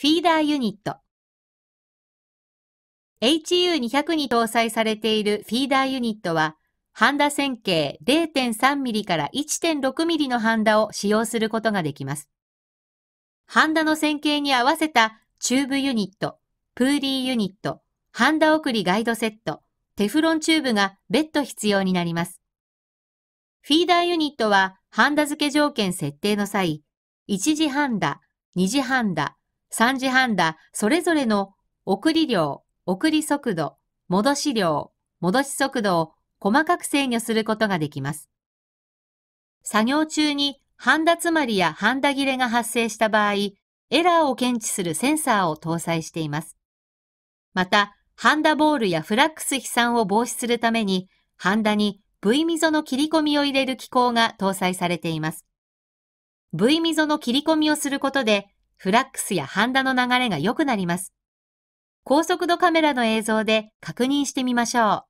フィーダーユニット。HU200 に搭載されているフィーダーユニットは、ハンダ線形 0.3mm から 1.6mm のハンダを使用することができます。ハンダの線形に合わせたチューブユニット、プーリーユニット、ハンダ送りガイドセット、テフロンチューブが別途必要になります。フィーダーユニットはハンダ付け条件設定の際、1次ハンダ、2次ハンダ、3時半だ、それぞれの送り量、送り速度、戻し量、戻し速度を細かく制御することができます。作業中にハンダ詰まりやハンダ切れが発生した場合、エラーを検知するセンサーを搭載しています。また、ハンダボールやフラックス飛散を防止するために、ハンダに V 溝の切り込みを入れる機構が搭載されています。V 溝の切り込みをすることで、フラックスやハンダの流れが良くなります。高速度カメラの映像で確認してみましょう。